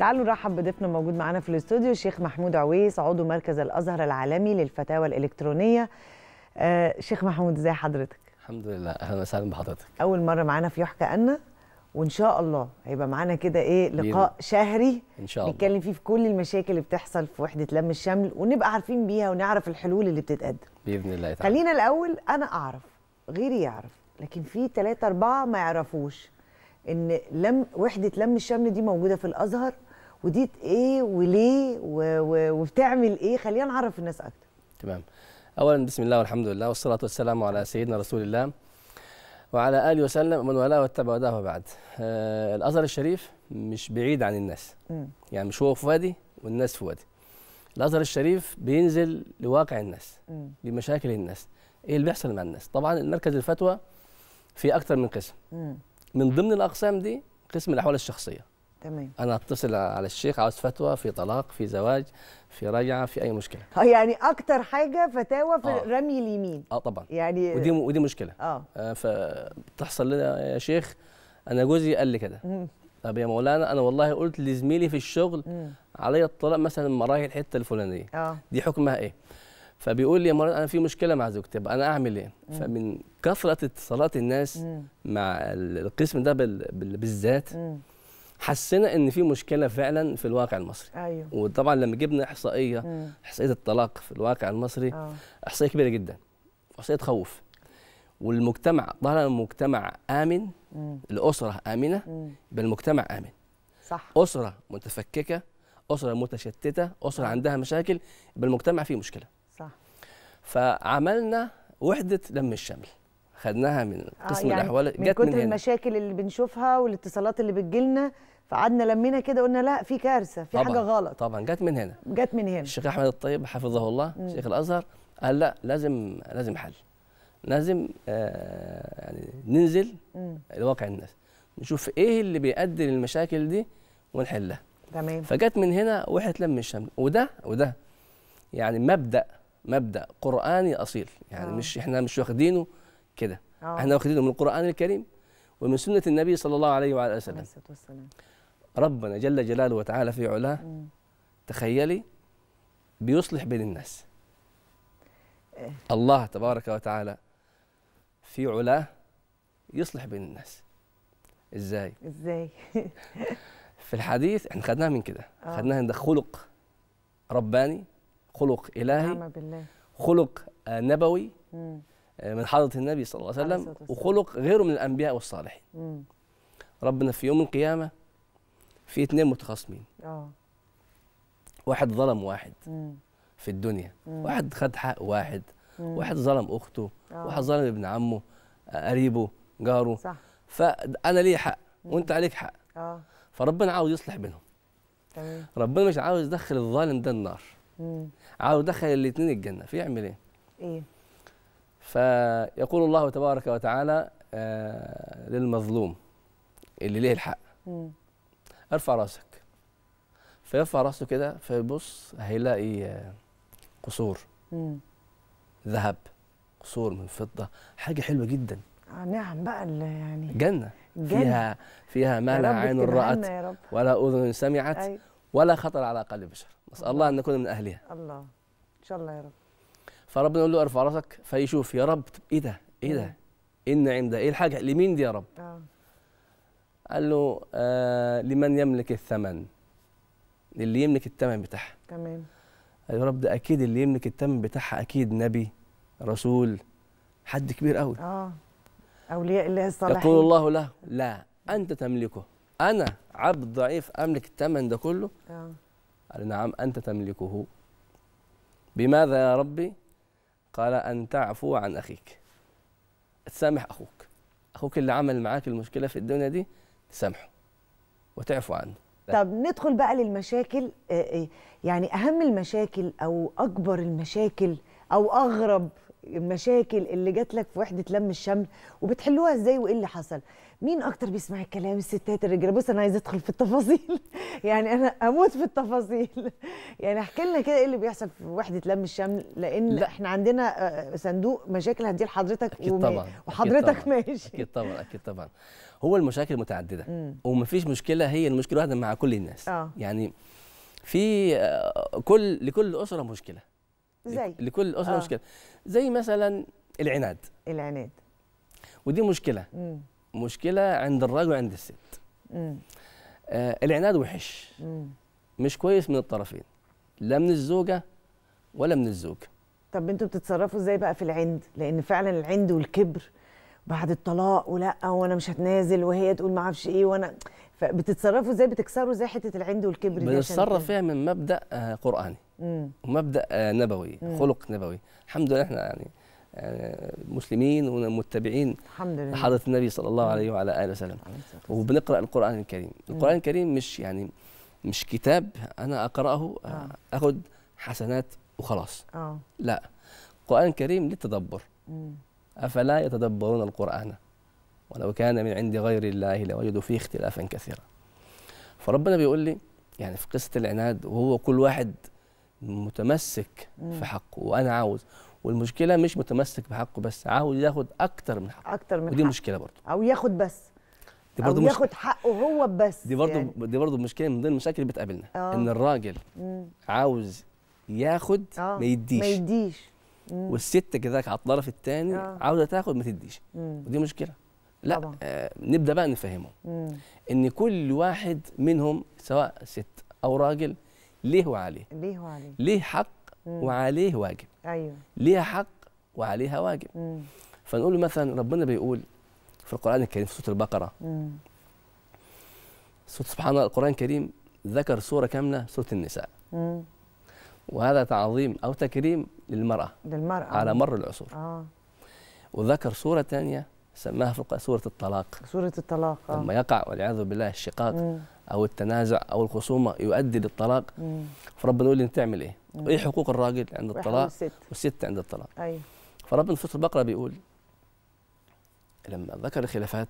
تعالوا نرحب بضيفنا الموجود معانا في الاستوديو الشيخ محمود عويس عضو مركز الازهر العالمي للفتاوى الالكترونيه آه شيخ محمود ازي حضرتك الحمد لله اهلا وسهلا بحضرتك اول مره معانا في يحكى أنا وان شاء الله هيبقى معانا كده ايه لقاء شهري ان شاء الله نتكلم فيه في كل المشاكل اللي بتحصل في وحده لم الشمل ونبقى عارفين بيها ونعرف الحلول اللي بتتقدم باذن الله تعالى خلينا الاول انا اعرف غيري يعرف لكن في ثلاثة أربعة ما يعرفوش ان لم وحده لم الشمل دي موجوده في الازهر ودي ايه وليه وبتعمل ايه خلينا نعرف الناس اكتر تمام اولا بسم الله والحمد لله والصلاه والسلام على سيدنا رسول الله وعلى اله وسلم ومن والاه واتبع هداه بعد آه الازهر الشريف مش بعيد عن الناس م. يعني مش هو في وادي والناس في وادي الازهر الشريف بينزل لواقع الناس م. بمشاكل الناس ايه اللي بيحصل مع الناس طبعا مركز الفتوى في اكتر من قسم م. من ضمن الاقسام دي قسم الاحوال الشخصيه تمام انا اتصل على الشيخ عاوز فتوى في طلاق في زواج في رجعه في اي مشكله اه يعني اكتر حاجه فتاوى في آه. رمي اليمين اه طبعا يعني ودي ودي مشكله اه, آه فبتحصل لنا يا شيخ انا جوزي قال لي كده طب يا مولانا انا والله قلت لزميلي في الشغل عليا الطلاق مثلا رايح الحته الفلانيه آه. دي حكمها ايه فبيقول لي يا مولانا انا في مشكله مع زوجتي طب انا اعمل ايه مم. فمن كثره اتصالات الناس مم. مع القسم ده بالذات حسينا ان في مشكله فعلا في الواقع المصري ايوه وطبعا لما جبنا احصائيه مم. احصائيه الطلاق في الواقع المصري أوه. احصائيه كبيره جدا احصائيه تخوف والمجتمع طالما المجتمع امن مم. الاسره امنه يبقى المجتمع امن صح اسره متفككه اسره متشتته اسره آه. عندها مشاكل يبقى المجتمع فيه مشكله صح فعملنا وحده لم الشمل خدناها من آه، قسم آه يعني الاحوال من كتر من هنا. المشاكل اللي بنشوفها والاتصالات اللي بتجيلنا فقعدنا لمينا كده قلنا لا في كارثه في طبعًا حاجه غلط طبعا جت من هنا جت من هنا الشيخ احمد الطيب حفظه الله م. شيخ الازهر قال لا لازم لازم حل لازم آه يعني ننزل مم. لواقع الناس نشوف ايه اللي بيؤدي للمشاكل دي ونحلها تمام فجت من هنا واحنا لم الشمل وده وده يعني مبدا مبدا قراني اصيل يعني آه. مش احنا مش واخدينه كده آه. احنا واخدينه من القرآن الكريم ومن سنة النبي صلى الله عليه وعلى وسلم ربنا جل جلاله وتعالى في علاه تخيلي بيصلح بين الناس إيه. الله تبارك وتعالى في علاه يصلح بين الناس ازاي ازاي في الحديث احنا خدناها من كده آه. خدناها ده خلق رباني خلق الهي نعم بالله خلق آه، نبوي مم. من حضره النبي صلى الله عليه وسلم وخلق غيره من الانبياء والصالحين مم. ربنا في يوم القيامه في اتنين متخاصمين اه واحد ظلم واحد مم. في الدنيا مم. واحد خد حق واحد مم. واحد ظلم اخته أوه. واحد ظلم ابن عمه آه، قريبه جاره صح فانا لي حق وانت عليك حق اه فربنا عاوز يصلح بينهم تمام ربنا مش عاوز يدخل الظالم ده النار مم. عاوز يدخل الاثنين الجنه فيعمل ايه؟ ايه فيقول الله تبارك وتعالى آه، للمظلوم اللي ليه الحق ارفع راسك فيرفع راسه كده فيبص هيلاقي آه، قصور ذهب قصور من فضه حاجه حلوه جدا آه نعم بقى يعني جنه, جنة. فيها فيها ما لا عين رات ولا اذن سمعت ولا خطر على قلب بشر نسال الله. الله ان نكون من اهلها الله ان شاء الله يا رب فربنا يقول له ارفع راسك فيشوف يا رب ايه ده ايه ده ايه النعيم ده ايه الحاجه لمين دي يا رب آه. قال له آه لمن يملك الثمن اللي يملك الثمن بتاعها تمام قال يا رب ده اكيد اللي يملك الثمن بتاعها اكيد نبي رسول حد كبير قوي اه اولياء الله الصالحين يقول الله له لا انت تملكه انا عبد ضعيف املك الثمن ده كله اه قال نعم انت تملكه بماذا يا ربي قال أن تعفو عن أخيك تسامح أخوك أخوك اللي عمل معاك المشكلة في الدنيا دي تسامحه وتعفو عنه طب ندخل بقى للمشاكل آه، آه، يعني أهم المشاكل أو أكبر المشاكل أو أغرب المشاكل اللي جات لك في وحده لم الشمل وبتحلوها ازاي وايه اللي حصل مين اكتر بيسمع الكلام الستات الرجاله بص انا عايزه ادخل في التفاصيل يعني انا اموت في التفاصيل يعني احكي لنا كده ايه اللي بيحصل في وحده لم الشمل لان لا. احنا عندنا آه، آه، صندوق مشاكل هديه لحضرتك أكيد وم... طبعا. وحضرتك أكيد طبعا. ماشي اكيد طبعا اكيد طبعا هو المشاكل متعدده ومفيش مشكله هي المشكله واحده مع كل الناس آه. يعني في آه، كل لكل اسره مشكله زي لكل اسره آه. مشكله زي مثلا العناد العناد ودي مشكله مم. مشكله عند الراجل وعند الست آه العناد وحش مم. مش كويس من الطرفين لا من الزوجه ولا من الزوج طب انتوا بتتصرفوا ازاي بقى في العند لان فعلا العند والكبر بعد الطلاق ولا وانا مش هتنازل وهي تقول ما اعرفش ايه وانا فبتتصرفوا ازاي بتكسروا ازاي حته العند والكبر دي بنتصرف فيها من مبدا آه، قراني ومبدا آه، نبوي خلق نبوي الحمد لله احنا يعني آه، مسلمين ومتبعين الحمد لله لحضره النبي صلى الله عليه وعلى اله وسلم وبنقرا القران الكريم القران الكريم مش يعني مش كتاب انا اقراه آه. آه. اخد حسنات وخلاص آه. لا القران الكريم للتدبر افلا يتدبرون القران ولو كان من عند غير الله لوجدوا فيه اختلافا كثيرا فربنا بيقول لي يعني في قصه العناد وهو كل واحد متمسك مم. في حقه وانا عاوز والمشكله مش متمسك بحقه بس عاوز ياخد اكتر من حقه اكتر من ودي حق. مشكله برضو او ياخد بس دي برضو مش... ياخد حقه هو بس دي برضو يعني. دي برضو مشكله من ضمن المشاكل اللي بتقابلنا آه. ان الراجل مم. عاوز ياخد آه. ما يديش ما يديش مم. والست كذلك على الطرف الثاني آه. عاوزه تاخد ما تديش مم. ودي مشكله لا طبعا. آه نبدا بقى نفهمهم ان كل واحد منهم سواء ست او راجل ليه وعليه ليه وعليه ليه حق مم. وعليه واجب ايوه ليها حق وعليها واجب مم. فنقول مثلا ربنا بيقول في القران الكريم في سوره البقره سوره سبحان الله القران الكريم ذكر سوره كامله سوره النساء مم. وهذا تعظيم او تكريم للمراه للمراه على مر العصور اه وذكر سوره ثانيه سماها في سوره الطلاق سوره الطلاق آه. لما يقع والعياذ بالله الشقاق مم. او التنازع او الخصومه يؤدي للطلاق مم. فربنا يقول لي انت تعمل ايه؟ مم. ايه حقوق الراجل عند الطلاق والست, والست عند الطلاق؟ ايوه فربنا في سوره البقره بيقول لما ذكر الخلافات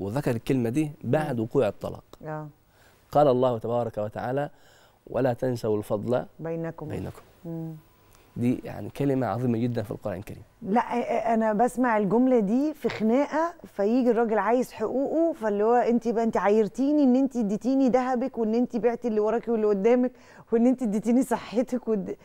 وذكر الكلمه دي بعد وقوع الطلاق آه. قال الله تبارك وتعالى ولا تنسوا الفضل بينكم بينكم مم. دي يعني كلمه عظيمه جدا في القران الكريم لا انا بسمع الجمله دي في خناقه فيجي الراجل عايز حقوقه فاللي هو انت بقى انت عايرتيني ان انت اديتيني ذهبك وان انت بعتي اللي وراكي واللي قدامك وان انت اديتيني صحتك ود...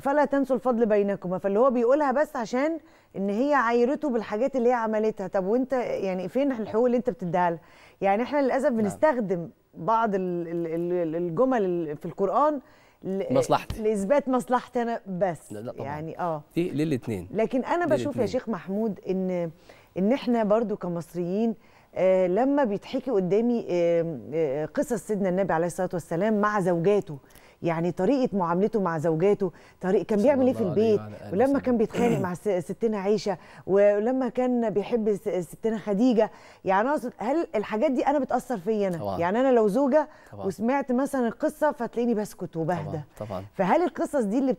فلا تنسوا الفضل بينكما فاللي هو بيقولها بس عشان ان هي عايرته بالحاجات اللي هي عملتها طب وانت يعني فين الحقوق اللي انت بتديها لها يعني احنا للاسف نعم. بنستخدم بعض الجمل في القران مصلحتي لاثبات مصلحتي انا بس لا لا يعني اه دي للاثنين لكن انا بشوف يا شيخ محمود ان ان احنا برضو كمصريين آه لما بيتحكي قدامي آه آه قصص سيدنا النبي عليه الصلاه والسلام مع زوجاته يعني طريقه معاملته مع زوجاته طريق كان بيعمل ايه في البيت ولما كان بيتخانق مع ستنا عيشه ولما كان بيحب ستنا خديجه يعني اقصد هل الحاجات دي انا بتاثر فيا انا طبعا. يعني انا لو زوجه طبعا. وسمعت مثلا القصه فتلاقيني بسكت وبهدى طبعا. طبعا. فهل القصص دي اللي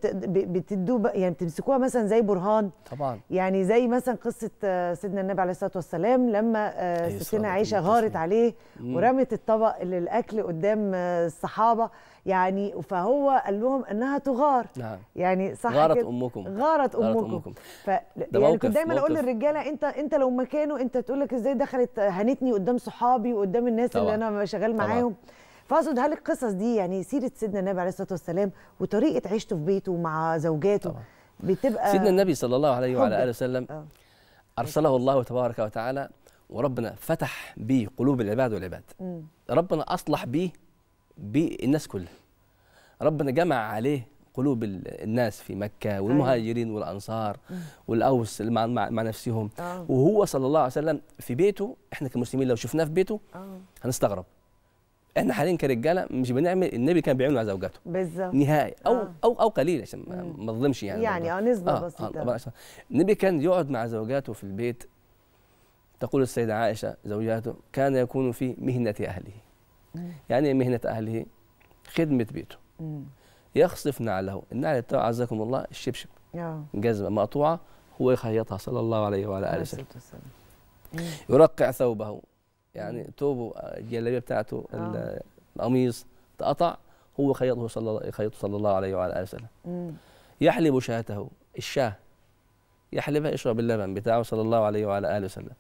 بتدوا يعني بتمسكوها مثلا زي برهان طبعا يعني زي مثلا قصه آه، سيدنا النبي عليه الصلاه والسلام لما آه، إيه ستنا عيشه غارت عليه ورمت الطبق للاكل قدام آه، الصحابه يعني فهو قال لهم انها تغار نعم. يعني صح غارت امكم غارت امكم, أمكم. ف يعني كنت دايما اقول للرجاله انت انت لو مكانه انت تقول لك ازاي دخلت هنتني قدام صحابي وقدام الناس طبعا. اللي انا شغال معاهم فاقصد هل القصص دي يعني سيره سيدنا النبي عليه الصلاه والسلام وطريقه عيشته في بيته مع زوجاته طبعا. بتبقى سيدنا النبي صلى الله عليه وعلى اله وسلم آه. ارسله الله تبارك وتعالى وربنا فتح به قلوب العباد والعباد م. ربنا اصلح به بالناس كلها ربنا جمع عليه قلوب الناس في مكة والمهاجرين والأنصار أيوة. والأوس مع, مع, مع نفسهم آه. وهو صلى الله عليه وسلم في بيته إحنا كمسلمين لو شفناه في بيته آه. هنستغرب احنا حاليا كرجاله مش بنعمل النبي كان بيعمله مع زوجاته بالظبط نهائي او آه. او او قليل عشان ما نظلمش يعني يعني اه نسبه آه. آه، بسيطه آه. النبي كان يقعد مع زوجاته في البيت تقول السيده عائشه زوجاته كان يكون في مهنه اهله يعني مهنة أهله خدمة بيته يخصف نعله النعل بتاع عزكم الله الشبشب جزمة مقطوعة هو يخيطها صلى الله عليه وعلى آله وسلم يرقع ثوبه يعني ثوبه الجلابية بتاعته آه. القميص اتقطع هو خيطه صلى الله يخيطه صلى الله عليه وعلى آله وسلم يحلب شاته الشاه يحلبها يشرب اللبن بتاعه صلى الله عليه وعلى آله وسلم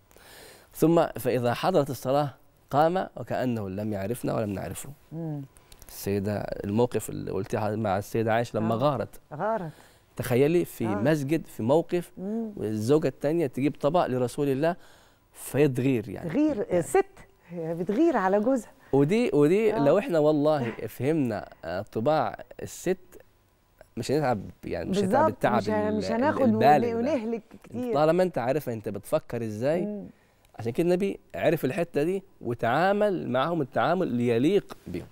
ثم فإذا حضرت الصلاة قام وكأنه لم يعرفنا ولم نعرفه مم. السيدة الموقف اللي قلتيه مع السيدة عائشة لما آه. غارت غارت تخيلي في آه. مسجد في موقف والزوجة الثانية تجيب طبق لرسول الله فيتغير يعني تغير يعني. ست بتغير على جوزها ودي ودي آه. لو احنا والله فهمنا آه، طباع الست مش هنتعب يعني مش هنتعب التعب مش, مش هناخد ونهلك كتير طالما انت عارفه انت بتفكر ازاي مم. عشان كده النبي عرف الحته دي وتعامل معهم التعامل اللي يليق بهم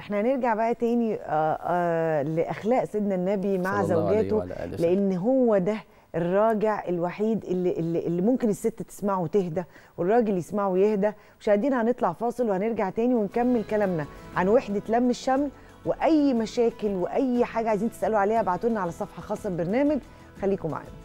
احنا هنرجع بقى تاني آآ آه، آآ آه، لاخلاق سيدنا النبي مع زوجاته لان هو ده الراجع الوحيد اللي, اللي, اللي ممكن الست تسمعه وتهدى والراجل يسمعه ويهدى مش هنطلع فاصل وهنرجع تاني ونكمل كلامنا عن وحده لم الشمل واي مشاكل واي حاجه عايزين تسالوا عليها ابعتوا لنا على صفحه خاصه ببرنامج خليكم معانا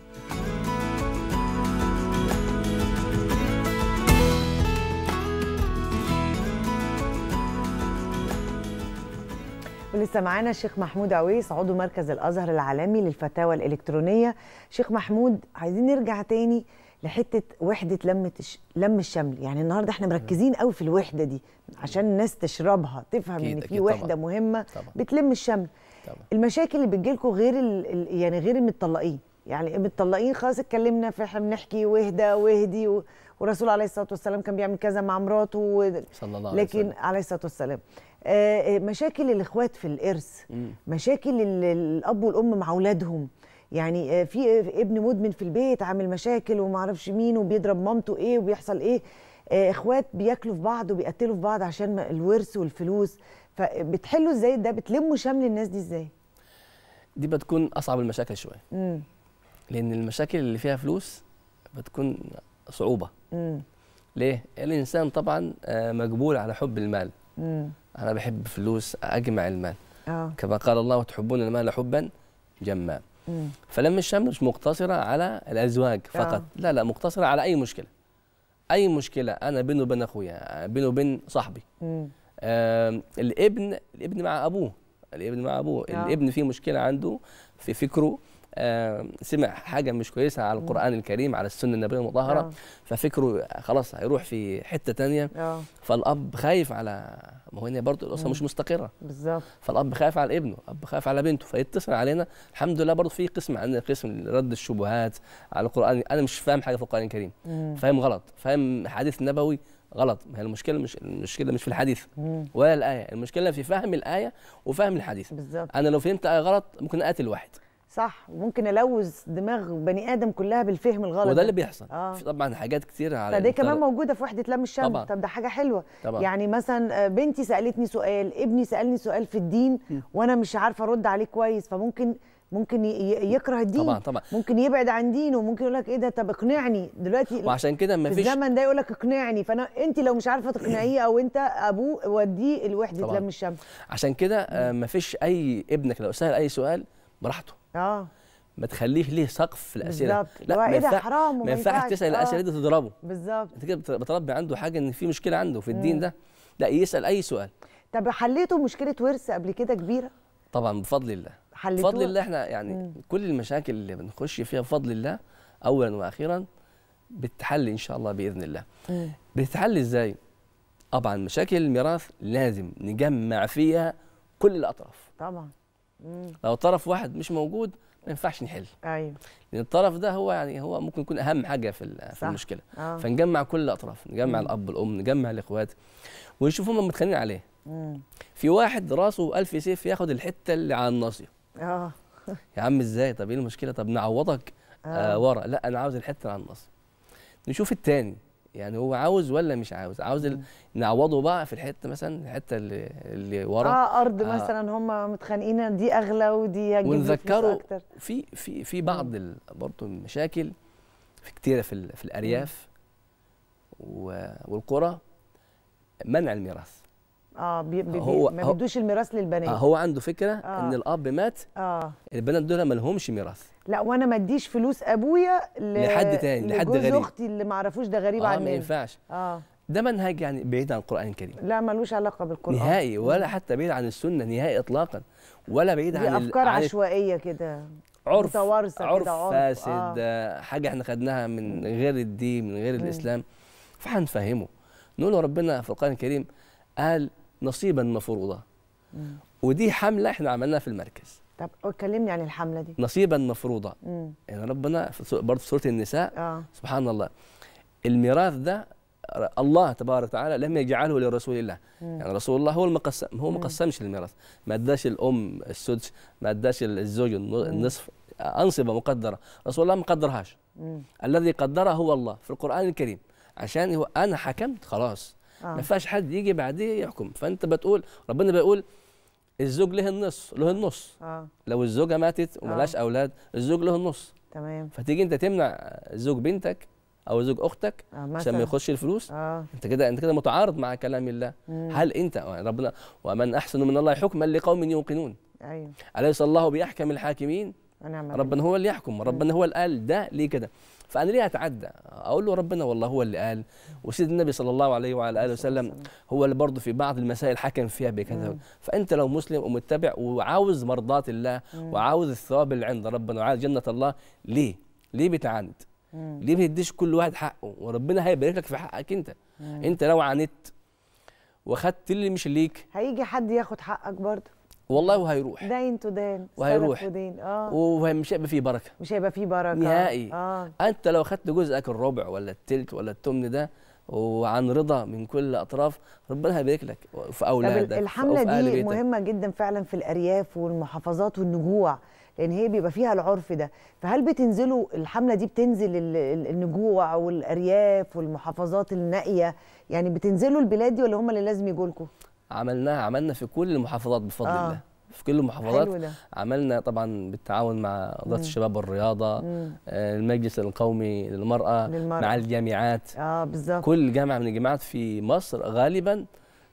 ولسه معانا الشيخ محمود عويس عضو مركز الازهر العالمي للفتاوى الالكترونيه شيخ محمود عايزين نرجع تاني لحته وحده لمه لم الشمل يعني النهارده احنا مركزين قوي في الوحده دي عشان الناس تشربها تفهم ان في وحده طبعًا. مهمه طبعًا. بتلم الشمل طبعًا. المشاكل اللي بتجي لكم غير ال... يعني غير المتطلقين يعني المطلقين خلاص اتكلمنا فاحنا بنحكي وهده وهدي و... ورسول عليه الصلاه والسلام كان بيعمل كذا مع مراته و... صلى الله عليه وسلم لكن عليه الصلاه والسلام آه، آه، مشاكل الاخوات في الارث مشاكل الاب والام مع اولادهم يعني آه، في ابن مدمن في البيت عامل مشاكل وما اعرفش مين وبيضرب مامته ايه وبيحصل ايه اخوات بياكلوا في بعض وبيقتلوا في بعض عشان الورث والفلوس فبتحلوا ازاي ده بتلموا شمل الناس دي ازاي دي بتكون اصعب المشاكل شويه لان المشاكل اللي فيها فلوس بتكون صعوبه مم. ليه الانسان طبعا مجبول على حب المال مم. انا بحب فلوس اجمع المال أوه. كما قال الله تحبون المال حبا جما فلم الشمل مش مقتصره على الازواج آه. فقط أوه. لا لا مقتصره على اي مشكله اي مشكله انا بينه وبين اخويا بينه وبين صاحبي آه الابن الابن مع ابوه الابن مع ابوه أوه. الابن فيه مشكله عنده في فكره آه، سمع حاجه مش كويسه على القران الكريم على السنه النبويه المطهره آه. ففكره خلاص هيروح في حته تانية آه. فالاب خايف على ما هو هنا برضه الاسره مش مستقره بالظبط فالاب خايف على ابنه الاب خايف على بنته فيتصل علينا الحمد لله برضه في قسم عندنا قسم رد الشبهات على القران انا مش فاهم حاجه في القران الكريم فاهم غلط فاهم حديث نبوي غلط ما هي المشكله مش المشكله مش في الحديث ولا الايه المشكله في فهم الايه وفهم الحديث بالزبط. انا لو فهمت ايه غلط ممكن اقتل واحد صح وممكن الوز دماغ بني ادم كلها بالفهم الغلط وده اللي بيحصل آه. في طبعا حاجات كتير على ده كمان موجوده في وحده لم الشمل طبعا. طب ده حاجه حلوه طبعا. يعني مثلا آه، بنتي سالتني سؤال ابني سالني سؤال في الدين وانا مش عارفه ارد عليه كويس فممكن ممكن يكره الدين طبعا طبعا ممكن يبعد عن دينه ممكن يقول لك ايه ده طب اقنعني دلوقتي وعشان كده ما فيش الزمن ده يقول لك اقنعني فانا انت لو مش عارفه تقنعيه او انت ابوه وديه لوحده لم الشمل عشان كده آه، ما فيش اي ابنك لو سال اي سؤال براحته آه. ما تخليش ليه سقف في الاسئله بالظبط لا ما إيه ينفع حرام ما ينفعش تسال الاسئله دي آه. تضربه بالظبط انت كده بتربي عنده حاجه ان في مشكله عنده في الدين آه. ده لا يسال اي سؤال طب حليتوا مشكله ورث قبل كده كبيره طبعا بفضل الله حليتوها بفضل الله احنا يعني مم. كل المشاكل اللي بنخش فيها بفضل الله اولا واخيرا بتحل ان شاء الله باذن الله مم. بتحل ازاي طبعا مشاكل الميراث لازم نجمع فيها كل الاطراف طبعا لو طرف واحد مش موجود ما ينفعش نحل ايوه لان الطرف ده هو يعني هو ممكن يكون اهم حاجه في في المشكله آه. فنجمع كل الاطراف نجمع مم. الاب والام نجمع الاخوات ونشوف هم متخانقين عليه في واحد راسه ألف سيف ياخد الحته اللي على الناصيه اه يا عم ازاي طب ايه المشكله طب نعوضك آه. آه ورا لا انا عاوز الحته اللي على الناصيه نشوف الثاني يعني هو عاوز ولا مش عاوز عاوز نعوضه بقى في الحته مثلا الحته اللي, اللي ورا اه ارض آه مثلا هم متخانقين دي اغلى ودي ونذكره في في في بعض برضه المشاكل في كتيره في, في الارياف والقرى منع الميراث اه بي بي هو ما بيدوش الميراث للبنات آه هو عنده فكره آه ان الاب مات آه البنات دول ما لهمش ميراث لا وانا ما اديش فلوس ابويا ل... لحد تاني لحد غريب اختي اللي ما اعرفوش ده غريب آه عننا ما ينفعش اه ده منهج يعني بعيد عن القران الكريم لا ملوش علاقه بالقران نهائي ولا حتى بعيد عن السنه نهائي اطلاقا ولا بعيد عن افكار عن عشوائيه كده عرف عرف فاسد آه. آه، حاجه احنا خدناها من غير الدين من غير الاسلام فهنفهمه نقول له ربنا في القران الكريم قال نصيبا مفروضا ودي حمله احنا عملناها في المركز طب كلمني عن الحمله دي نصيبا مفروضا مم. يعني ربنا برضه في سوره النساء آه. سبحان الله الميراث ده الله تبارك وتعالى لم يجعله لرسول الله مم. يعني رسول الله هو المقسم هو ما قسمش الميراث ما اداش الام السدس ما اداش الزوج النصف انصبه مقدره رسول الله ما قدرهاش مم. الذي قدره هو الله في القران الكريم عشان هو انا حكمت خلاص آه. ما فيهاش حد يجي بعديه يحكم فانت بتقول ربنا بيقول الزوج له النص له النص اه لو الزوجه ماتت وملاش آه. اولاد الزوج له النص تمام فتيجي انت تمنع زوج بنتك او زوج اختك آه، عشان آه ما يخش الفلوس آه. انت كده انت كده متعارض مع كلام الله مم. هل انت آه، ربنا ومن احسن من الله حكما لقوم يوقنون ايوه اليس الله باحكم الحاكمين ربنا هو اللي يحكم ربنا هو اللي قال ده ليه كده فانا ليه اتعدى اقول له ربنا والله هو اللي قال وسيد النبي صلى الله عليه وعلى اله وسلم هو اللي برضه في بعض المسائل حكم فيها بكذا نعم. فانت لو مسلم ومتبع وعاوز مرضاه الله نعم. وعاوز الثواب اللي عند ربنا وعاوز جنه الله ليه ليه بتعاند نعم. ليه بتديش كل واحد حقه وربنا هيبارك لك في حقك انت انت لو عانيت وخدت اللي مش ليك هيجي حد ياخد حقك برضه والله وهيروح دين تو دين وهيروح ودين اه ومش هيبقى فيه بركه مش هيبقى فيه بركه نهائي آه. انت لو خدت جزءك الربع ولا التلت ولا التمن ده وعن رضا من كل اطراف ربنا هيبارك لك في اولادك الحمله دي دي مهمه جدا فعلا في الارياف والمحافظات والنجوع لان هي بيبقى فيها العرف ده فهل بتنزلوا الحمله دي بتنزل النجوع والارياف والمحافظات النائيه يعني بتنزلوا البلاد دي ولا هم اللي لازم يجوا لكم عملناها عملنا في كل المحافظات بفضل آه. الله في كل المحافظات عملنا طبعا بالتعاون مع وزاره الشباب والرياضه مم. آه، المجلس القومي للمراه, للمرأة. مع الجامعات اه بالظبط كل جامعه من الجامعات في مصر غالبا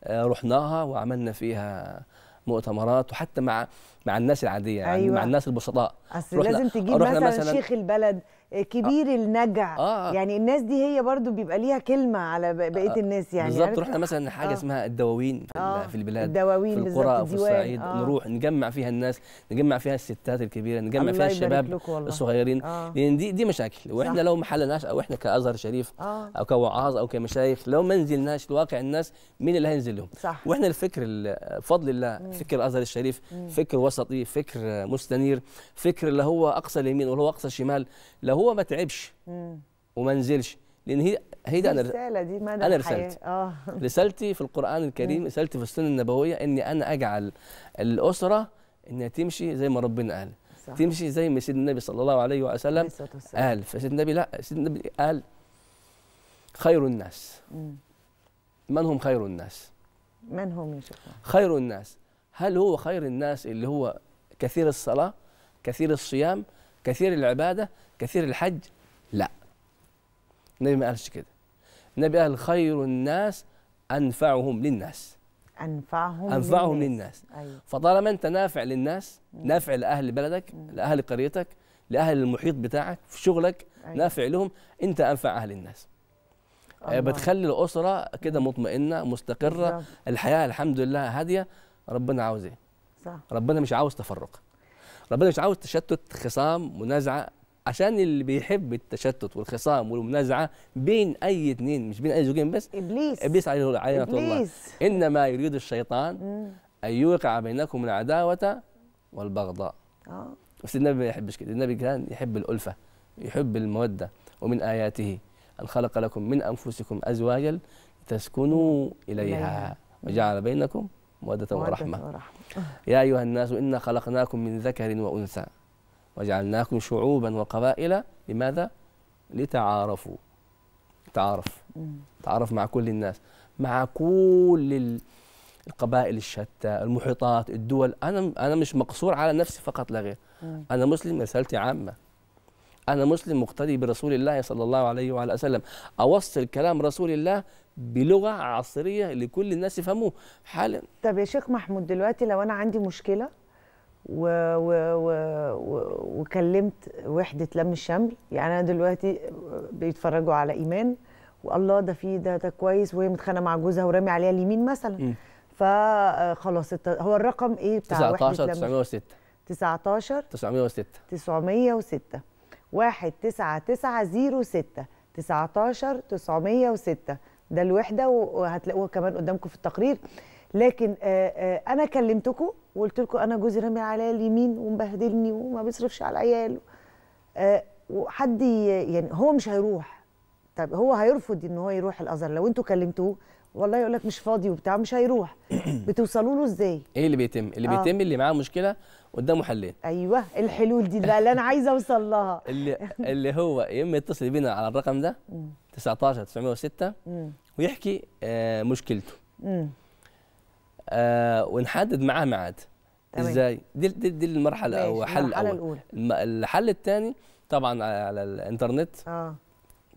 آه، رحناها وعملنا فيها مؤتمرات وحتى مع مع الناس العاديه أيوة. يعني مع أيوة. الناس البسطاء اصل لازم تجيب مثلا, مثلا شيخ البلد آه، كبير آه. النجع آه،, آه. يعني الناس دي هي برضو بيبقى ليها كلمه على بقيه آه. الناس يعني بالظبط رحنا مثلا حاجه آه. اسمها الدواوين في, آه. في البلاد الدواوين في القرى وفي الصعيد آه. نروح نجمع فيها الناس نجمع فيها الستات الكبيره نجمع فيها الشباب الصغيرين آه. لان يعني دي دي مشاكل واحنا صح. لو ما حلناش او احنا كازهر شريف آه. او كوعاظ او كمشايخ لو ما نزلناش لواقع الناس مين اللي هينزل لهم صح. واحنا الفكر بفضل الله مم. فكر الازهر الشريف مم. فكر وسطي فكر مستنير فكر اللي هو اقصى اليمين واللي هو اقصى الشمال لو لو هو ما تعبش وما نزلش لان هي هي ده انا الرساله دي مدى انا رسالتي اه رسالتي في القران الكريم رسالتي في السنه النبويه اني انا اجعل الاسره انها تمشي زي ما ربنا قال صح. تمشي زي ما سيدنا النبي صلى الله عليه وسلم قال فسيدنا النبي لا سيدنا النبي قال خير الناس مم. من هم خير الناس من هم يا شيخ خير الناس هل هو خير الناس اللي هو كثير الصلاه كثير الصيام كثير العبادة كثير الحج لا النبي ما قالش كده النبي قال خير الناس أنفعهم للناس أنفعهم أنفعهم للناس, للناس. أيوة. فطالما أنت نافع للناس نافع لأهل بلدك لأهل قريتك لأهل المحيط بتاعك في شغلك أيوة. نافع لهم أنت أنفع أهل الناس آه، الله. بتخلي الأسرة كده مطمئنة مستقرة الحياة الحمد لله هادية ربنا عاوز إيه صح. ربنا مش عاوز تفرق ربنا مش عاوز تشتت خصام منازعه عشان اللي بيحب التشتت والخصام والمنازعه بين اي اثنين مش بين اي زوجين بس ابليس ابليس عليه عليه الله انما يريد الشيطان ان يوقع بينكم العداوه والبغضاء اه بس النبي ما يحبش كده النبي كان يحب الالفه يحب الموده ومن اياته ان خلق لكم من انفسكم ازواجا لتسكنوا اليها وجعل بينكم مودة ورحمة, ورحمة. يا أيها الناس إنا خلقناكم من ذكر وأنثى وجعلناكم شعوبا وقبائل لماذا؟ لتعارفوا تعارف تعارف مع كل الناس مع كل القبائل الشتى المحيطات الدول أنا أنا مش مقصور على نفسي فقط لا غير أنا مسلم رسالتي عامة أنا مسلم مقتدي برسول الله صلى الله عليه وعلى وسلم أوصل كلام رسول الله بلغه عصريه لكل الناس يفهموه حالا طب يا شيخ محمود دلوقتي لو انا عندي مشكله و... و... و... و... وكلمت وحده لم الشمل يعني انا دلوقتي بيتفرجوا على ايمان والله ده في ده ده كويس وهي متخانقه مع جوزها ورامي عليها اليمين مثلا فخلاص آه، الت... هو الرقم ايه بتاع 19 906 19 906 906 1 9 9 0 6 19 906 ده الوحده وهتلاقوها كمان قدامكم في التقرير لكن آه، آه، انا كلمتكم وقلت لكم انا جوزي رامي على اليمين ومبهدلني وما بيصرفش على العيال آه، وحد يعني هو مش هيروح طب هو هيرفض ان هو يروح الازهر لو انتوا كلمتوه والله يقول لك مش فاضي وبتاع مش هيروح بتوصلوا له ازاي ايه اللي بيتم اللي آه. بيتم اللي معاه مشكله قدامه حلين ايوه الحلول دي بقى اللي انا عايزه اوصل لها اللي اللي هو يا اما يتصل بينا على الرقم ده 19 906 ويحكي آه مشكلته آه ونحدد معاه ميعاد ازاي دي دي, دي المرحله او حل الاول الحل الثاني طبعا على الانترنت آه.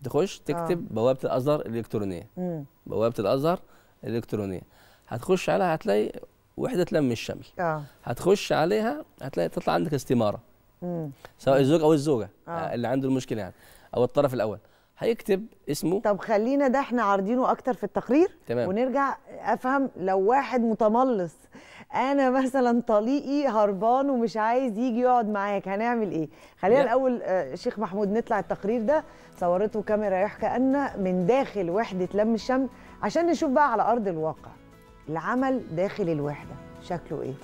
تخش تكتب آه. بوابه الازهر الالكترونيه مم. بوابه الازهر الالكترونيه هتخش عليها هتلاقي وحده لم الشمل آه. هتخش عليها هتلاقي تطلع عندك استماره مم. سواء الزوج او الزوجه آه. آه، اللي عنده المشكله يعني او الطرف الاول هيكتب اسمه طب خلينا ده احنا عارضينه اكتر في التقرير تمام ونرجع افهم لو واحد متملص انا مثلا طليقي هربان ومش عايز يجي يقعد معاك هنعمل ايه خلينا الاول آه، شيخ محمود نطلع التقرير ده صورته كاميرا يحكى ان من داخل وحده لم الشمل عشان نشوف بقى على ارض الواقع العمل داخل الوحده شكله ايه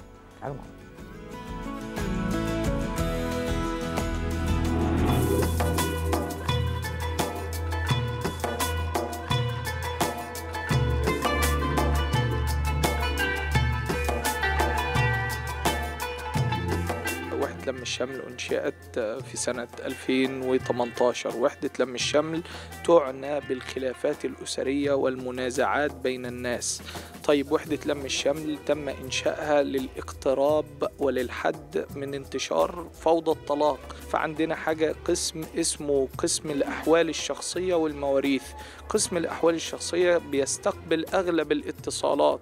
الشمل أنشئت في سنة 2018 وحدة لم الشمل تعنى بالخلافات الأسرية والمنازعات بين الناس طيب وحدة لم الشمل تم إنشائها للاقتراب وللحد من انتشار فوضى الطلاق فعندنا حاجة قسم اسمه قسم الأحوال الشخصية والمواريث قسم الأحوال الشخصية بيستقبل أغلب الاتصالات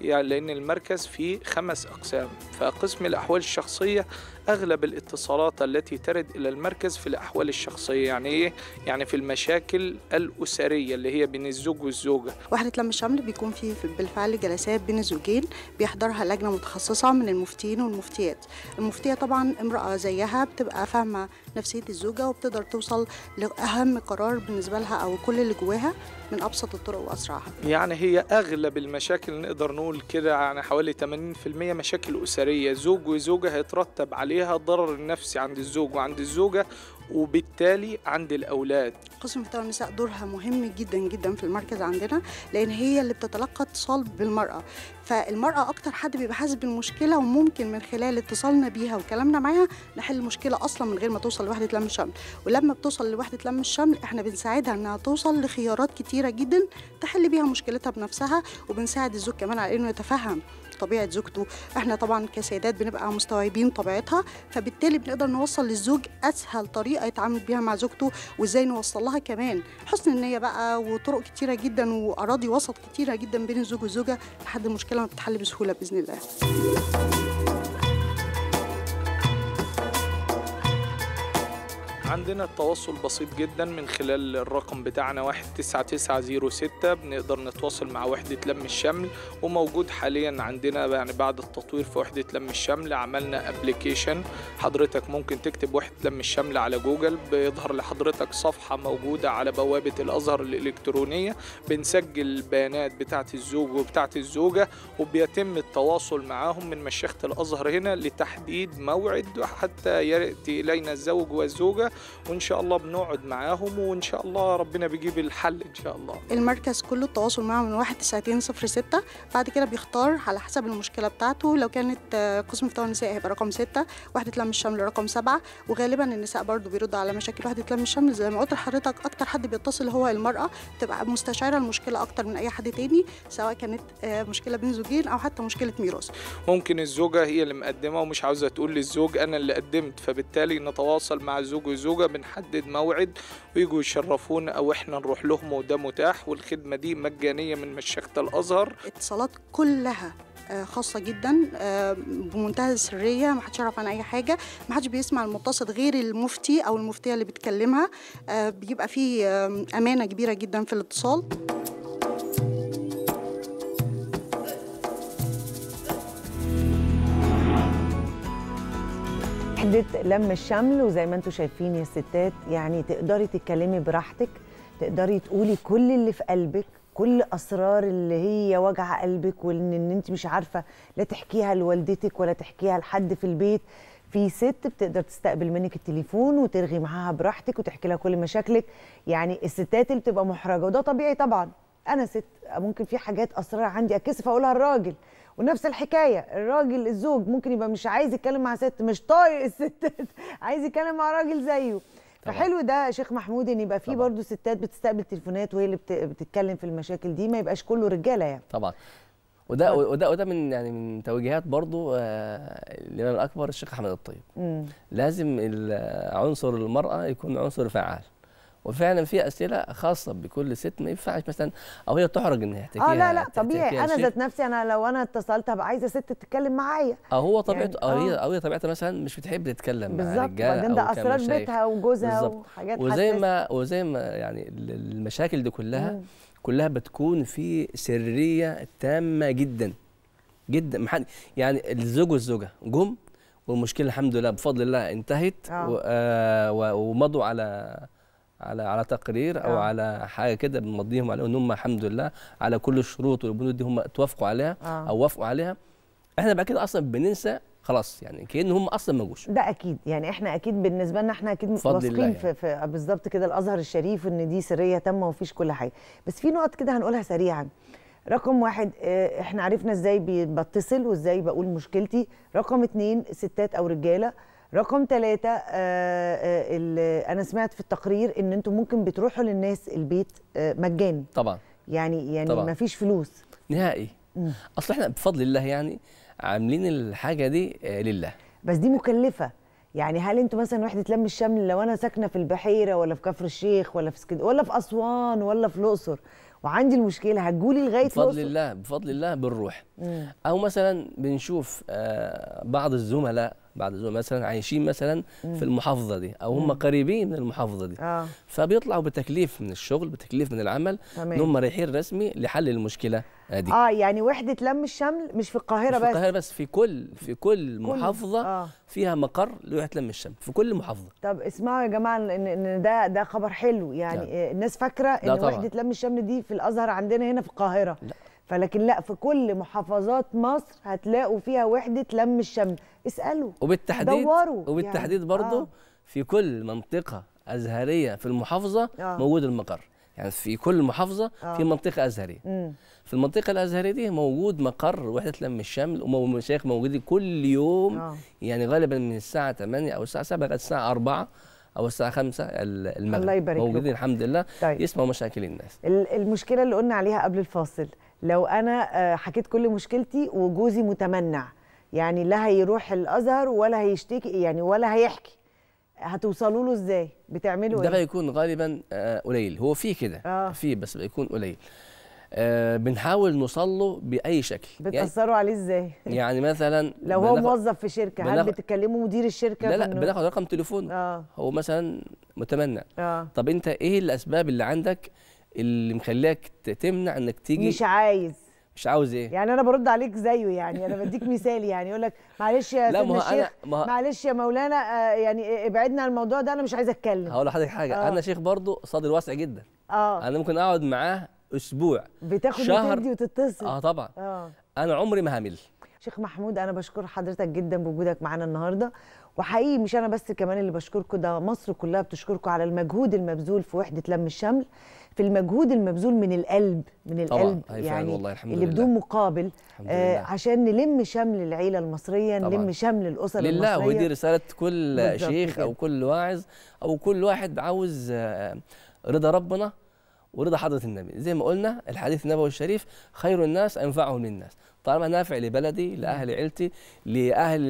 يعني لأن المركز فيه خمس أقسام فقسم الأحوال الشخصية أغلب الاتصالات التي ترد إلى المركز في الأحوال الشخصية يعني إيه؟ يعني في المشاكل الأسرية اللي هي بين الزوج والزوجة وحدة لم الشمل بيكون فيه بالفعل جلسات بين الزوجين بيحضرها لجنة متخصصة من المفتين والمفتيات المفتية طبعا امرأة زيها بتبقى فاهمة نفسية الزوجة وبتقدر توصل لأهم قرار بالنسبة لها أو كل اللي جواها من أبسط الطرق وأسرعها يعني هي أغلب المشاكل نقدر نقول كده يعني حوالي 80% مشاكل أسرية الأسرية زوج وزوجة هيترتب عليها الضرر النفسي عند الزوج وعند الزوجة وبالتالي عند الاولاد قسم بتاع النساء دورها مهم جدا جدا في المركز عندنا لان هي اللي بتتلقى اتصال بالمراه فالمراه اكتر حد بيبقى حاسس بالمشكله وممكن من خلال اتصالنا بيها وكلامنا معاها نحل المشكله اصلا من غير ما توصل لوحده لم الشمل ولما بتوصل لوحده لم الشمل احنا بنساعدها انها توصل لخيارات كتيره جدا تحل بيها مشكلتها بنفسها وبنساعد الزوج كمان على انه يتفهم طبيعه زوجته احنا طبعا كسيدات بنبقى مستوعبين طبيعتها فبالتالي بنقدر نوصل للزوج اسهل طريقه الطريقه يتعامل بيها مع زوجته وازاي نوصل لها كمان حسن النيه بقى وطرق كتيره جدا واراضي وسط كتيره جدا بين الزوج والزوجه لحد المشكله ما بتتحل بسهوله باذن الله عندنا التواصل بسيط جدا من خلال الرقم بتاعنا 19906 بنقدر نتواصل مع وحدة لم الشمل وموجود حاليا عندنا يعني بعد التطوير في وحدة لم الشمل عملنا ابلكيشن حضرتك ممكن تكتب وحدة لم الشمل على جوجل بيظهر لحضرتك صفحة موجودة على بوابة الأزهر الإلكترونية بنسجل البيانات بتاعة الزوج وبتاعة الزوجة وبيتم التواصل معاهم من مشيخة الأزهر هنا لتحديد موعد حتى يأتي إلينا الزوج والزوجة وان شاء الله بنقعد معاهم وان شاء الله ربنا بيجيب الحل ان شاء الله المركز كله التواصل معه من 1 06 بعد كده بيختار على حسب المشكله بتاعته لو كانت آه، قسم فتاوى النساء هيبقى رقم 6 وحده لم الشمل رقم 7 وغالبا النساء برضو بيردوا على مشاكل وحده لم الشمل زي ما قلت لحضرتك اكتر حد بيتصل هو المراه تبقى مستشعره المشكله اكتر من اي حد تاني سواء كانت آه، مشكله بين زوجين او حتى مشكله ميراث ممكن الزوجه هي اللي مقدمه ومش عاوزه تقول للزوج انا اللي قدمت فبالتالي نتواصل مع الزوج الزوجة بنحدد موعد ويجوا يشرفونا أو إحنا نروح لهم وده متاح والخدمة دي مجانية من مشيخة الأزهر اتصالات كلها آه، خاصة جدا آه، بمنتهى السرية ما حدش يعرف عن أي حاجة ما حدش بيسمع المتصل غير المفتي أو المفتية اللي بتكلمها آه، بيبقى فيه أمانة كبيرة جدا في الاتصال وحده لم الشمل وزي ما انتم شايفين يا ستات يعني تقدري تتكلمي براحتك تقدري تقولي كل اللي في قلبك كل اسرار اللي هي وجع قلبك وان انت مش عارفه لا تحكيها لوالدتك ولا تحكيها لحد في البيت في ست بتقدر تستقبل منك التليفون وترغي معاها براحتك وتحكي لها كل مشاكلك يعني الستات اللي بتبقى محرجه وده طبيعي طبعا انا ست ممكن في حاجات اسرار عندي اكسف اقولها الراجل ونفس الحكايه الراجل الزوج ممكن يبقى مش عايز يتكلم مع ست مش طايق الست عايز يتكلم مع راجل زيه فحلو ده يا شيخ محمود ان يبقى في برضه ستات بتستقبل تليفونات وهي اللي بتتكلم في المشاكل دي ما يبقاش كله رجاله يعني طبعا وده وده وده من يعني من توجيهات برضه آه، الامام الاكبر الشيخ احمد الطيب مم. لازم عنصر المراه يكون عنصر فعال وفعلا في اسئله خاصه بكل ست ما ينفعش مثلا او هي تحرج ان هي اه لا لا طبيعي انا ذات نفسي انا لو انا اتصلت هبقى عايزه ست تتكلم معايا اه هو طبيعته يعني او هي آه. او هي طبيعتها مثلا مش بتحب تتكلم مع الرجاله بالظبط ده اسرار بيتها وجوزها وحاجات وزي حساسة. ما وزي ما يعني المشاكل دي كلها مم. كلها بتكون في سريه تامه جدا جدا محد يعني الزوج والزوجه جم والمشكله الحمد لله بفضل الله انتهت آه. آه، ومضوا على على على تقرير او آه. على حاجه كده بنمضيهم عليه ان هم الحمد لله على كل الشروط والبنود دي هم اتوافقوا عليها آه. او وافقوا عليها احنا بعد كده اصلا بننسى خلاص يعني كان هم اصلا ما جوش ده اكيد يعني احنا اكيد بالنسبه لنا احنا اكيد واثقين يعني. في, في بالظبط كده الازهر الشريف ان دي سريه تامه ومفيش كل حاجه بس في نقط كده هنقولها سريعا رقم واحد آه، احنا عرفنا ازاي بتصل وازاي بقول مشكلتي رقم اتنين ستات او رجاله رقم ثلاثة آه، آه، أنا سمعت في التقرير إن أنتم ممكن بتروحوا للناس البيت آه، مجان طبعا يعني يعني طبعا. مفيش فلوس نهائي مم. أصل إحنا بفضل الله يعني عاملين الحاجة دي لله بس دي مكلفة يعني هل انتوا مثلا وحده لم الشمل لو انا ساكنه في البحيره ولا في كفر الشيخ ولا في سكد ولا في اسوان ولا في الاقصر وعندي المشكله هتجولي لغايه بفضل الأقصر. الله بفضل الله بنروح او مثلا بنشوف بعض الزملاء بعد زوج مثلا عايشين مثلا مم. في المحافظه دي او هم قريبين من المحافظه دي آه. فبيطلعوا بتكليف من الشغل بتكليف من العمل ان هم رايحين رسمي لحل المشكله دي اه يعني وحده لم الشمل مش في القاهره مش بس في القاهره بس في كل في كل, كل محافظه آه. فيها مقر لوحده لم الشمل في كل محافظه طب اسمعوا يا جماعه ان ده ده خبر حلو يعني, يعني. الناس فاكره ان وحده لم الشمل دي في الازهر عندنا هنا في القاهره لا. فلكن لا في كل محافظات مصر هتلاقوا فيها وحده لم الشمل اسالوا وبالتحديد دوروا يعني وبالتحديد يعني. برضه آه. في كل منطقه ازهريه في المحافظه آه. موجود المقر يعني في كل محافظه آه. في منطقه ازهريه م. في المنطقه الازهريه دي موجود مقر وحده لم الشمل ومشايخ موجودين كل يوم آه. يعني غالبا من الساعه 8 او الساعه 7 لغايه الساعه 4 او الساعه 5 المغرب الله يبارك موجودين الحمد لله طيب. يسمعوا مشاكل الناس المشكله اللي قلنا عليها قبل الفاصل لو انا آه، حكيت كل مشكلتي وجوزي متمنع يعني لا هيروح الازهر ولا هيشتكي يعني ولا هيحكي هتوصلوا له ازاي بتعملوا ده ايه ده بيكون غالبا آه، قليل هو في كده آه. في بس بيكون قليل آه، بنحاول نوصل له باي شكل يعني بتاثروا يعني عليه ازاي يعني مثلا لو هو موظف في شركه هل بتكلموا مدير الشركه لا لا بناخد رقم تليفونه آه. هو مثلا متمنع آه. طب انت ايه الاسباب اللي عندك اللي مخليك تمنع انك تيجي مش عايز مش عاوز ايه يعني انا برد عليك زيه يعني انا بديك مثال يعني يقول لك معلش يا سيدنا الشيخ ما... معلش يا مولانا آه يعني ابعدنا عن الموضوع ده انا مش عايز اتكلم هقول لحضرتك حاجه آه. انا شيخ برضه صدر واسع جدا اه انا ممكن اقعد معاه اسبوع بتاخد شهر دي وتتصل اه طبعا آه. انا عمري ما همل شيخ محمود انا بشكر حضرتك جدا بوجودك معانا النهارده وحقيقي مش انا بس كمان اللي بشكركم ده مصر كلها بتشكركم على المجهود المبذول في وحده لم الشمل في المجهود المبذول من القلب من القلب طبعا. يعني والله الحمد اللي لله. بدون مقابل آه عشان نلم شمل العيله المصريه طبعا. نلم شمل الاسر لله المصريه لله ودي رساله كل شيخ كده. او كل واعظ او كل واحد عاوز آه، رضا ربنا ورضا حضرة النبي زي ما قلنا الحديث النبوي الشريف خير الناس أنفعهم للناس طالما نافع لبلدي لأهل عيلتي لأهل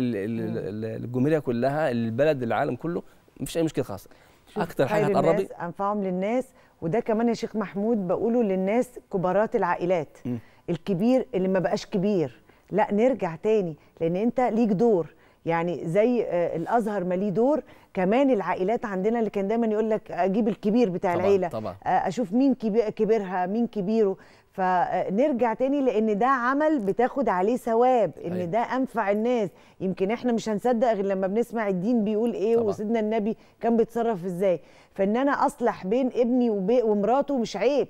الجمهورية كلها البلد العالم كله مفيش أي مشكلة خاصة أكتر حاجة هتقربي أنفعهم للناس وده كمان يا شيخ محمود بقوله للناس كبارات العائلات م. الكبير اللي ما بقاش كبير لا نرجع تاني لأن أنت ليك دور يعني زي آه، الازهر ما ليه دور كمان العائلات عندنا اللي كان دايما يقول لك اجيب الكبير بتاع طبعًا العيله طبعًا. آه، اشوف مين كبيرها مين كبيره فنرجع آه، تاني لان ده عمل بتاخد عليه ثواب ان أيوة. ده انفع الناس يمكن احنا مش هنصدق غير لما بنسمع الدين بيقول ايه طبعا. وسيدنا النبي كان بيتصرف ازاي فان انا اصلح بين ابني ومراته مش عيب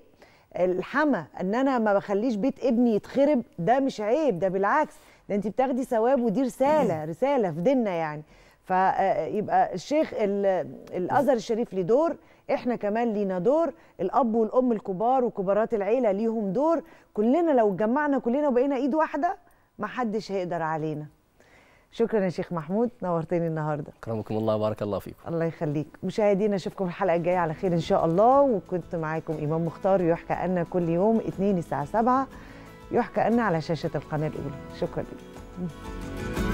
الحما ان انا ما بخليش بيت ابني يتخرب ده مش عيب ده بالعكس ده انت بتاخدي ثواب ودي رساله رساله في ديننا يعني فيبقى آه، آه، الشيخ الازهر الشريف ليه دور احنا كمان لينا دور الاب والام الكبار وكبارات العيله ليهم دور كلنا لو اتجمعنا كلنا وبقينا ايد واحده ما حدش هيقدر علينا شكرا يا شيخ محمود نورتني النهارده اكرمكم الله بارك الله فيكم الله يخليك مشاهدينا اشوفكم الحلقه الجايه على خير ان شاء الله وكنت معاكم ايمان مختار يحكى ان كل يوم اثنين الساعه 7 يحكى أن على شاشة القناة الأولى شكرا لكم